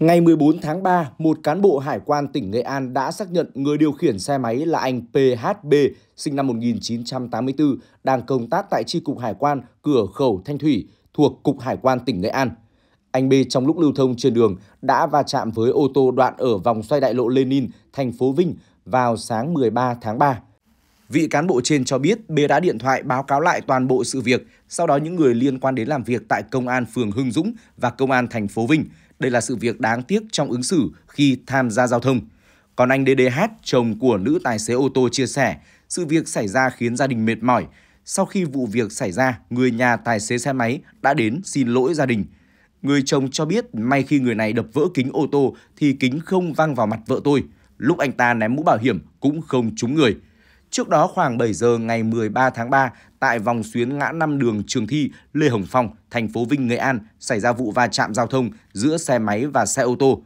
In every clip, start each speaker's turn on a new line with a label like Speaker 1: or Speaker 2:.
Speaker 1: Ngày 14 tháng 3, một cán bộ hải quan tỉnh Nghệ An đã xác nhận người điều khiển xe máy là anh PHB, sinh năm 1984, đang công tác tại tri cục hải quan cửa khẩu Thanh Thủy thuộc Cục Hải quan tỉnh Nghệ An. Anh B trong lúc lưu thông trên đường đã va chạm với ô tô đoạn ở vòng xoay đại lộ Lenin, thành phố Vinh vào sáng 13 tháng 3. Vị cán bộ trên cho biết B đã điện thoại báo cáo lại toàn bộ sự việc, sau đó những người liên quan đến làm việc tại công an phường Hưng Dũng và công an thành phố Vinh. Đây là sự việc đáng tiếc trong ứng xử khi tham gia giao thông. Còn anh DDH, chồng của nữ tài xế ô tô chia sẻ, sự việc xảy ra khiến gia đình mệt mỏi. Sau khi vụ việc xảy ra, người nhà tài xế xe máy đã đến xin lỗi gia đình. Người chồng cho biết may khi người này đập vỡ kính ô tô thì kính không văng vào mặt vợ tôi. Lúc anh ta ném mũ bảo hiểm cũng không trúng người. Trước đó khoảng 7 giờ ngày 13 tháng 3, tại vòng xuyến ngã năm đường Trường Thi, Lê Hồng Phong, thành phố Vinh, Nghệ An, xảy ra vụ va chạm giao thông giữa xe máy và xe ô tô.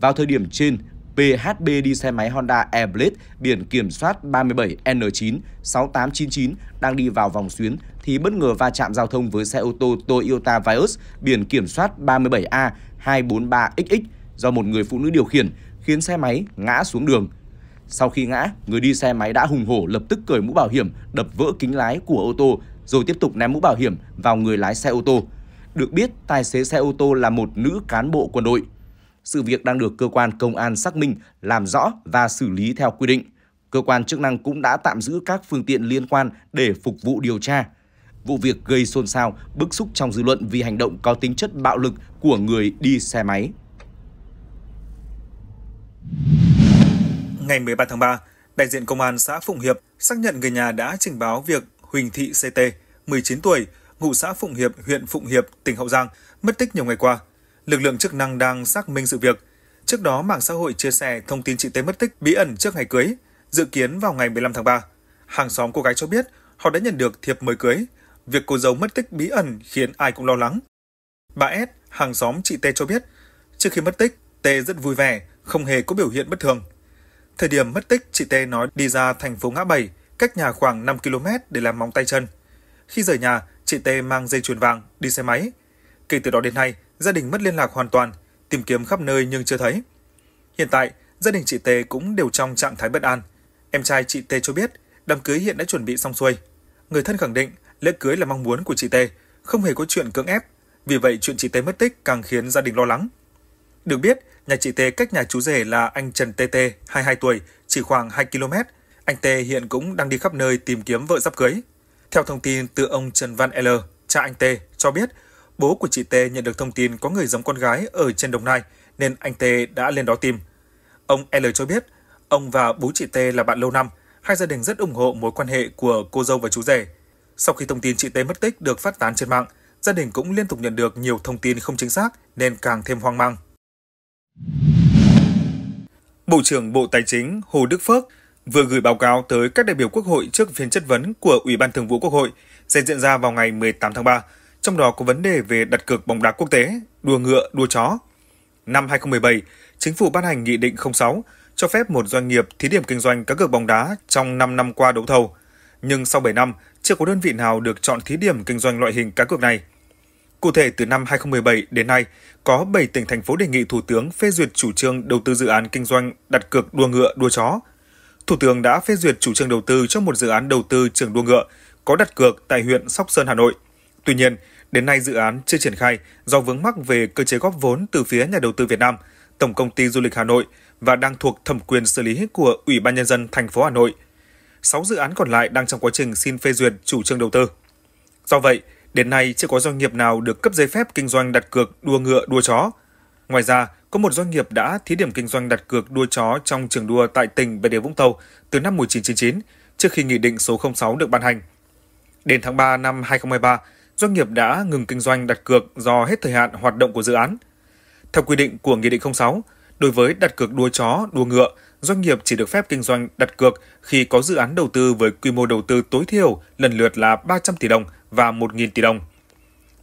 Speaker 1: Vào thời điểm trên, PHB đi xe máy Honda Airblade biển kiểm soát 37N9 6899 đang đi vào vòng xuyến thì bất ngờ va chạm giao thông với xe ô tô Toyota Vios biển kiểm soát 37A 243XX do một người phụ nữ điều khiển khiến xe máy ngã xuống đường. Sau khi ngã, người đi xe máy đã hùng hổ lập tức cởi mũ bảo hiểm, đập vỡ kính lái của ô tô, rồi tiếp tục ném mũ bảo hiểm vào người lái xe ô tô. Được biết, tài xế xe ô tô là một nữ cán bộ quân đội. Sự việc đang được cơ quan công an xác minh, làm rõ và xử lý theo quy định. Cơ quan chức năng cũng đã tạm giữ các phương tiện liên quan để phục vụ điều tra. Vụ việc gây xôn xao, bức xúc trong dư luận vì hành động có tính chất bạo lực của người đi xe máy.
Speaker 2: Ngày 13 tháng 3, đại diện công an xã Phụng Hiệp xác nhận người nhà đã trình báo việc Huỳnh Thị CT, 19 tuổi, ngụ xã Phụng Hiệp, huyện Phụng Hiệp, tỉnh Hậu Giang, mất tích nhiều ngày qua. Lực lượng chức năng đang xác minh sự việc. Trước đó, mạng xã hội chia sẻ thông tin chị T mất tích bí ẩn trước ngày cưới, dự kiến vào ngày 15 tháng 3. Hàng xóm cô gái cho biết họ đã nhận được thiệp mời cưới. Việc cô dâu mất tích bí ẩn khiến ai cũng lo lắng. Bà S, hàng xóm chị T cho biết, trước khi mất tích, T rất vui vẻ, không hề có biểu hiện bất thường. Thời điểm mất tích, chị T nói đi ra thành phố ngã bảy, cách nhà khoảng 5 km để làm móng tay chân. Khi rời nhà, chị T mang dây chuyền vàng, đi xe máy. Kể từ đó đến nay, gia đình mất liên lạc hoàn toàn, tìm kiếm khắp nơi nhưng chưa thấy. Hiện tại, gia đình chị T cũng đều trong trạng thái bất an. Em trai chị T cho biết, đám cưới hiện đã chuẩn bị xong xuôi. Người thân khẳng định lễ cưới là mong muốn của chị T, không hề có chuyện cưỡng ép. Vì vậy chuyện chị T mất tích càng khiến gia đình lo lắng. Được biết, nhà chị T cách nhà chú rể là anh Trần TT, 22 tuổi, chỉ khoảng 2 km. Anh T hiện cũng đang đi khắp nơi tìm kiếm vợ sắp cưới. Theo thông tin từ ông Trần Văn L, cha anh T, cho biết bố của chị T nhận được thông tin có người giống con gái ở trên Đồng Nai nên anh T đã lên đó tìm. Ông L cho biết ông và bố chị T là bạn lâu năm, hai gia đình rất ủng hộ mối quan hệ của cô dâu và chú rể. Sau khi thông tin chị T mất tích được phát tán trên mạng, gia đình cũng liên tục nhận được nhiều thông tin không chính xác nên càng thêm hoang mang. Bộ trưởng Bộ Tài chính Hồ Đức Phước vừa gửi báo cáo tới các đại biểu Quốc hội trước phiên chất vấn của Ủy ban Thường vụ Quốc hội sẽ diễn ra vào ngày 18 tháng 3, trong đó có vấn đề về đặt cược bóng đá quốc tế, đua ngựa, đua chó. Năm 2017, chính phủ ban hành Nghị định 06 cho phép một doanh nghiệp thí điểm kinh doanh cá cược bóng đá trong 5 năm qua đấu thầu. Nhưng sau 7 năm, chưa có đơn vị nào được chọn thí điểm kinh doanh loại hình cá cược này – Cụ thể, từ năm 2017 đến nay, có 7 tỉnh thành phố đề nghị Thủ tướng phê duyệt chủ trương đầu tư dự án kinh doanh đặt cược đua ngựa, đua chó. Thủ tướng đã phê duyệt chủ trương đầu tư cho một dự án đầu tư trường đua ngựa có đặt cược tại huyện Sóc Sơn, Hà Nội. Tuy nhiên, đến nay dự án chưa triển khai do vướng mắc về cơ chế góp vốn từ phía nhà đầu tư Việt Nam, Tổng công ty Du lịch Hà Nội và đang thuộc thẩm quyền xử lý của Ủy ban nhân dân thành phố Hà Nội. 6 dự án còn lại đang trong quá trình xin phê duyệt chủ trương đầu tư. Do vậy, Đến nay, chưa có doanh nghiệp nào được cấp giấy phép kinh doanh đặt cược đua ngựa đua chó. Ngoài ra, có một doanh nghiệp đã thí điểm kinh doanh đặt cược đua chó trong trường đua tại tỉnh Bà Rịa Vũng Tàu từ năm 1999 trước khi nghị định số 06 được ban hành. Đến tháng 3 năm 2023, doanh nghiệp đã ngừng kinh doanh đặt cược do hết thời hạn hoạt động của dự án. Theo quy định của Nghị định 06, đối với đặt cược đua chó, đua ngựa, doanh nghiệp chỉ được phép kinh doanh đặt cược khi có dự án đầu tư với quy mô đầu tư tối thiểu lần lượt là 300 tỷ đồng và 1.000 tỷ đồng.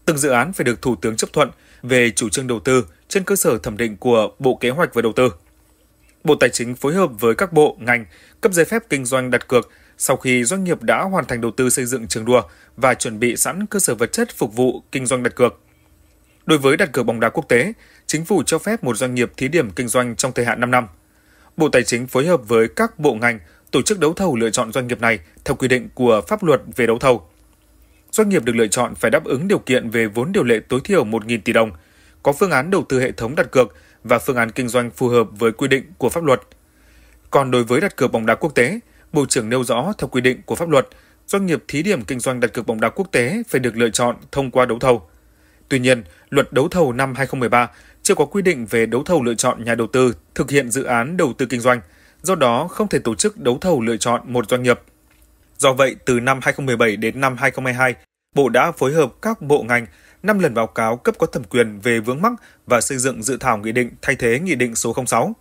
Speaker 2: Từng dự án phải được Thủ tướng chấp thuận về chủ trương đầu tư trên cơ sở thẩm định của Bộ Kế hoạch và Đầu tư. Bộ Tài chính phối hợp với các bộ, ngành cấp giấy phép kinh doanh đặt cược sau khi doanh nghiệp đã hoàn thành đầu tư xây dựng trường đua và chuẩn bị sẵn cơ sở vật chất phục vụ kinh doanh đặt cược. Đối với đặt cược bóng đá quốc tế, chính phủ cho phép một doanh nghiệp thí điểm kinh doanh trong thời hạn 5 năm. Bộ Tài chính phối hợp với các bộ ngành tổ chức đấu thầu lựa chọn doanh nghiệp này theo quy định của pháp luật về đấu thầu. Doanh nghiệp được lựa chọn phải đáp ứng điều kiện về vốn điều lệ tối thiểu 1.000 tỷ đồng, có phương án đầu tư hệ thống đặt cược và phương án kinh doanh phù hợp với quy định của pháp luật. Còn đối với đặt cược bóng đá quốc tế, Bộ trưởng nêu rõ theo quy định của pháp luật, doanh nghiệp thí điểm kinh doanh đặt cược bóng đá quốc tế phải được lựa chọn thông qua đấu thầu. Tuy nhiên, luật đấu thầu năm 2013 chưa có quy định về đấu thầu lựa chọn nhà đầu tư thực hiện dự án đầu tư kinh doanh, do đó không thể tổ chức đấu thầu lựa chọn một doanh nghiệp. Do vậy, từ năm 2017 đến năm 2022, Bộ đã phối hợp các bộ ngành 5 lần báo cáo cấp có thẩm quyền về vướng mắc và xây dựng dự thảo nghị định thay thế nghị định số 06.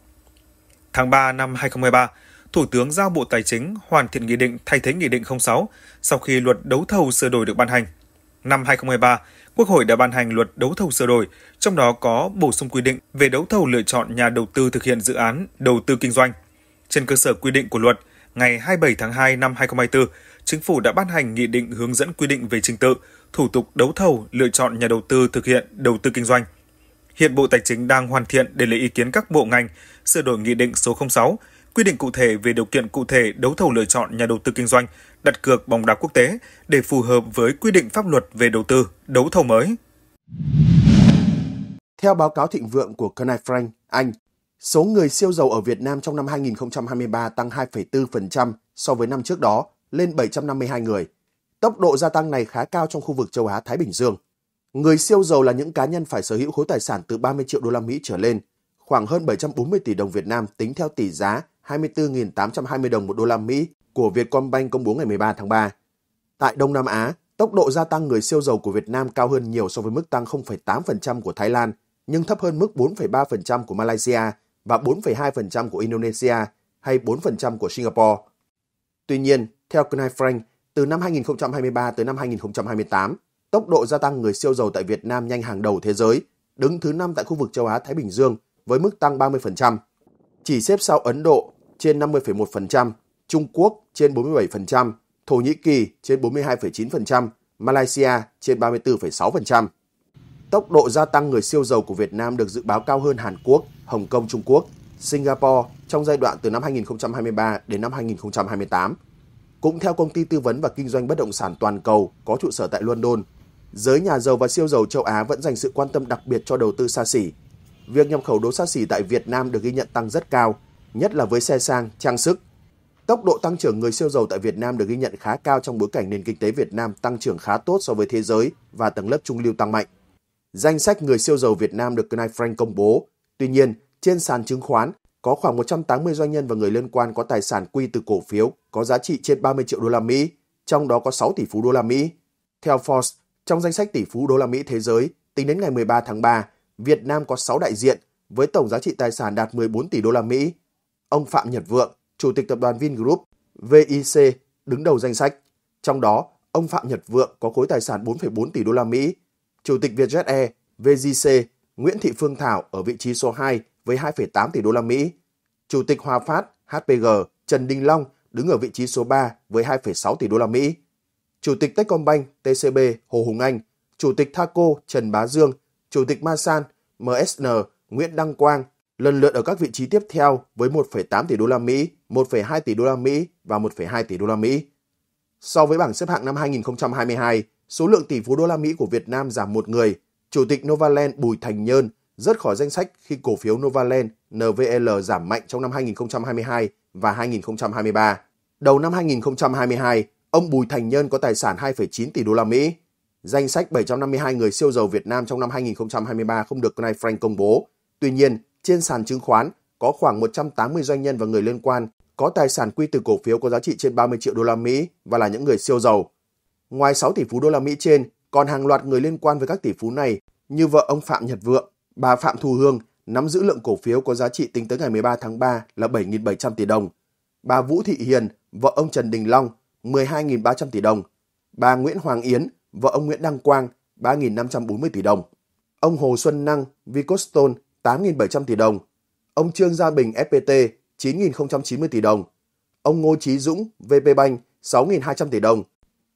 Speaker 2: Tháng 3 năm 2023, Thủ tướng giao Bộ Tài chính hoàn thiện nghị định thay thế nghị định 06 sau khi luật đấu thầu sửa đổi được ban hành năm 2023, Quốc hội đã ban hành luật đấu thầu sửa đổi, trong đó có bổ sung quy định về đấu thầu lựa chọn nhà đầu tư thực hiện dự án đầu tư kinh doanh. Trên cơ sở quy định của luật, ngày 27 tháng 2 năm 2024, Chính phủ đã ban hành nghị định hướng dẫn quy định về trình tự, thủ tục đấu thầu lựa chọn nhà đầu tư thực hiện đầu tư kinh doanh. Hiện Bộ Tài chính đang hoàn thiện để lấy ý kiến các bộ ngành sửa đổi nghị định số 06 quy định cụ thể về điều kiện cụ thể đấu thầu lựa chọn nhà đầu tư kinh doanh, đặt cược bóng đá quốc tế để phù hợp với quy định pháp luật về đầu tư, đấu thầu mới.
Speaker 3: Theo báo cáo thịnh vượng của knight Frank, Anh, số người siêu giàu ở Việt Nam trong năm 2023 tăng 2,4% so với năm trước đó, lên 752 người. Tốc độ gia tăng này khá cao trong khu vực châu Á Thái Bình Dương. Người siêu giàu là những cá nhân phải sở hữu khối tài sản từ 30 triệu đô la Mỹ trở lên, khoảng hơn 740 tỷ đồng Việt Nam tính theo tỷ giá 24.820 đồng một đô la Mỹ của Vietcombank công bố ngày 13 tháng 3. Tại Đông Nam Á, tốc độ gia tăng người siêu giàu của Việt Nam cao hơn nhiều so với mức tăng 0,8% của Thái Lan, nhưng thấp hơn mức 4,3% của Malaysia và 4,2% của Indonesia hay 4% của Singapore. Tuy nhiên, theo Knight Frank, từ năm 2023 tới năm 2028, tốc độ gia tăng người siêu giàu tại Việt Nam nhanh hàng đầu thế giới, đứng thứ 5 tại khu vực châu Á-Thái Bình Dương với mức tăng 30%. Chỉ xếp sau Ấn Độ, trên 50,1%, Trung Quốc trên 47%, Thổ Nhĩ Kỳ trên 42,9%, Malaysia trên 34,6%. Tốc độ gia tăng người siêu giàu của Việt Nam được dự báo cao hơn Hàn Quốc, Hồng Kông Trung Quốc, Singapore trong giai đoạn từ năm 2023 đến năm 2028. Cũng theo công ty tư vấn và kinh doanh bất động sản toàn cầu có trụ sở tại London, giới nhà giàu và siêu giàu châu Á vẫn dành sự quan tâm đặc biệt cho đầu tư xa xỉ. Việc nhập khẩu đồ xa xỉ tại Việt Nam được ghi nhận tăng rất cao – nhất là với xe sang, trang sức. Tốc độ tăng trưởng người siêu giàu tại Việt Nam được ghi nhận khá cao trong bối cảnh nền kinh tế Việt Nam tăng trưởng khá tốt so với thế giới và tầng lớp trung lưu tăng mạnh. Danh sách người siêu giàu Việt Nam được Knight Frank công bố. Tuy nhiên, trên sàn chứng khoán có khoảng 180 doanh nhân và người liên quan có tài sản quy từ cổ phiếu có giá trị trên 30 triệu đô la Mỹ, trong đó có 6 tỷ phú đô la Mỹ. Theo Forbes, trong danh sách tỷ phú đô la Mỹ thế giới, tính đến ngày 13 tháng 3, Việt Nam có 6 đại diện với tổng giá trị tài sản đạt 14 tỷ đô la Mỹ, ông Phạm Nhật Vượng, Chủ tịch Tập đoàn Vingroup, VIC, đứng đầu danh sách. Trong đó, ông Phạm Nhật Vượng có khối tài sản 4,4 tỷ đô la Mỹ. Chủ tịch Vietjet Air, VJC, Nguyễn Thị Phương Thảo ở vị trí số 2 với 2,8 tỷ đô la Mỹ. Chủ tịch Hòa Phát, HPG, Trần Đình Long đứng ở vị trí số 3 với 2,6 tỷ đô la Mỹ. Chủ tịch Techcombank, TCB, Hồ Hùng Anh, Chủ tịch Thaco, Trần Bá Dương, Chủ tịch Masan, MSN, Nguyễn Đăng Quang lần lượt ở các vị trí tiếp theo với 1,8 tỷ đô la Mỹ, 1,2 tỷ đô la Mỹ và 1,2 tỷ đô la Mỹ. So với bảng xếp hạng năm 2022, số lượng tỷ phú đô la Mỹ của Việt Nam giảm một người, Chủ tịch Novaland Bùi Thành Nhơn rớt khỏi danh sách khi cổ phiếu Novaland NVL giảm mạnh trong năm 2022 và 2023. Đầu năm 2022, ông Bùi Thành Nhân có tài sản 2,9 tỷ đô la Mỹ. Danh sách 752 người siêu giàu Việt Nam trong năm 2023 không được Knight Frank công bố. Tuy nhiên, trên sàn chứng khoán có khoảng 180 doanh nhân và người liên quan có tài sản quy từ cổ phiếu có giá trị trên 30 triệu đô la Mỹ và là những người siêu giàu. Ngoài 6 tỷ phú đô la Mỹ trên, còn hàng loạt người liên quan với các tỷ phú này như vợ ông Phạm Nhật Vượng, bà Phạm Thu Hương nắm giữ lượng cổ phiếu có giá trị tính tới ngày 13 tháng 3 là 7.700 tỷ đồng. Bà Vũ Thị Hiền, vợ ông Trần Đình Long, 12.300 tỷ đồng. Bà Nguyễn Hoàng Yến, vợ ông Nguyễn Đăng Quang, 3.540 tỷ đồng. Ông Hồ Xuân Năng, Vicostone, 8.700 tỷ đồng, ông Trương Gia Bình FPT 9.090 tỷ đồng, ông Ngô Chí Dũng VP Bank 6.200 tỷ đồng,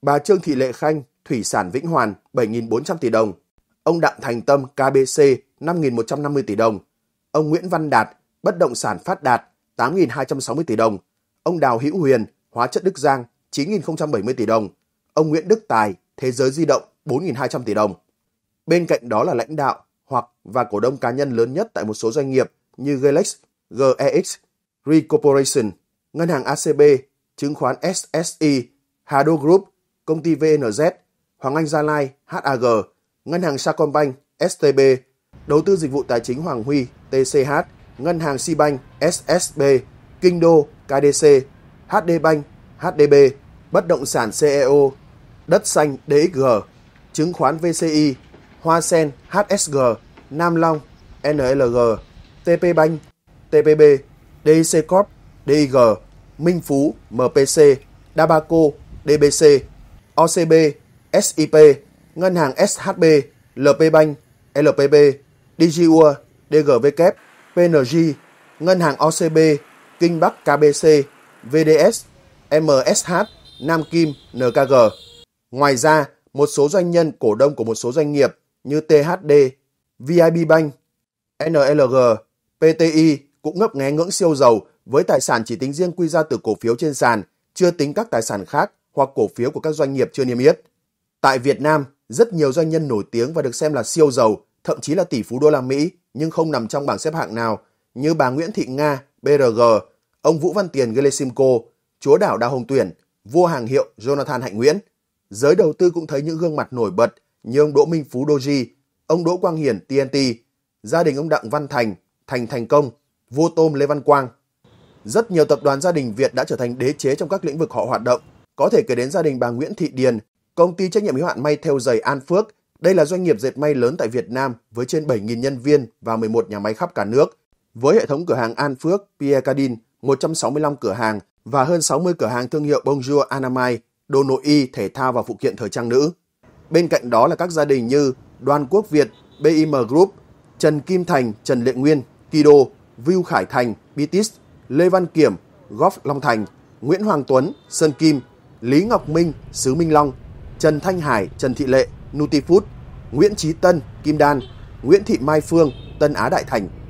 Speaker 3: bà Trương Thị Lệ Khanh Thủy sản Vĩnh Hoàn 7.400 tỷ đồng, ông Đặng Thành Tâm KBC 5.150 tỷ đồng, ông Nguyễn Văn Đạt Bất động sản Phát Đạt 8.260 tỷ đồng, ông Đào Hữu Huyền Hóa chất Đức Giang 9.070 tỷ đồng, ông Nguyễn Đức Tài Thế giới di động 4.200 tỷ đồng. Bên cạnh đó là lãnh đạo hoặc và cổ đông cá nhân lớn nhất tại một số doanh nghiệp như Galex, GEX, Re Corporation, Ngân hàng ACB, chứng khoán SSI, Hà Đô Group, công ty VNZ, Hoàng Anh Gia Lai, HAG, Ngân hàng Sacombank, STB, Đầu tư dịch vụ tài chính Hoàng Huy, TCH, Ngân hàng Sibank, SSB, Kinh Đô, KDC, HD Bank, HDB, Bất động sản CEO, Đất xanh DXG, Chứng khoán VCI, Hoa Sen, HSG, Nam Long, NLG, TP Bank, TPB, dc Corp, DIG, Minh Phú, MPC, Dabaco, DBC, OCB, SIP, Ngân hàng SHB, LP Bank, LPB, DGUA, dgvk PNG, Ngân hàng OCB, Kinh Bắc KBC, VDS, MSH, Nam Kim, NKG. Ngoài ra, một số doanh nhân cổ đông của một số doanh nghiệp như THD, VIB Bank, NLG, PTI cũng ngấp nghé ngưỡng siêu giàu với tài sản chỉ tính riêng quy ra từ cổ phiếu trên sàn, chưa tính các tài sản khác hoặc cổ phiếu của các doanh nghiệp chưa niêm yết. Tại Việt Nam, rất nhiều doanh nhân nổi tiếng và được xem là siêu giàu, thậm chí là tỷ phú đô la Mỹ nhưng không nằm trong bảng xếp hạng nào như bà Nguyễn Thị Nga, BRG, ông Vũ Văn Tiền Gelesimco, chúa đảo Đào Hồng Tuyển, vua hàng hiệu Jonathan Hạnh Nguyễn. Giới đầu tư cũng thấy những gương mặt nổi bật như ông Đỗ Minh Phú Doji, ông Đỗ Quang Hiển TNT, gia đình ông Đặng Văn Thành, Thành Thành Công, vua tôm Lê Văn Quang. Rất nhiều tập đoàn gia đình Việt đã trở thành đế chế trong các lĩnh vực họ hoạt động. Có thể kể đến gia đình bà Nguyễn Thị Điền, công ty trách nhiệm hữu hạn may theo giày An Phước. Đây là doanh nghiệp dệt may lớn tại Việt Nam với trên 7.000 nhân viên và 11 nhà máy khắp cả nước. Với hệ thống cửa hàng An Phước, Pierre Cardin, 165 cửa hàng và hơn 60 cửa hàng thương hiệu Bonjour Anamai, đồ nội y, thể thao và phụ kiện thời trang nữ. Bên cạnh đó là các gia đình như Đoàn Quốc Việt, BIM Group, Trần Kim Thành, Trần Lệ Nguyên, Kido, Vưu Khải Thành, Bitis, Lê Văn Kiểm, Golf Long Thành, Nguyễn Hoàng Tuấn, Sơn Kim, Lý Ngọc Minh, Sứ Minh Long, Trần Thanh Hải, Trần Thị Lệ, Nutifood, Nguyễn Trí Tân, Kim Đan, Nguyễn Thị Mai Phương, Tân Á Đại Thành,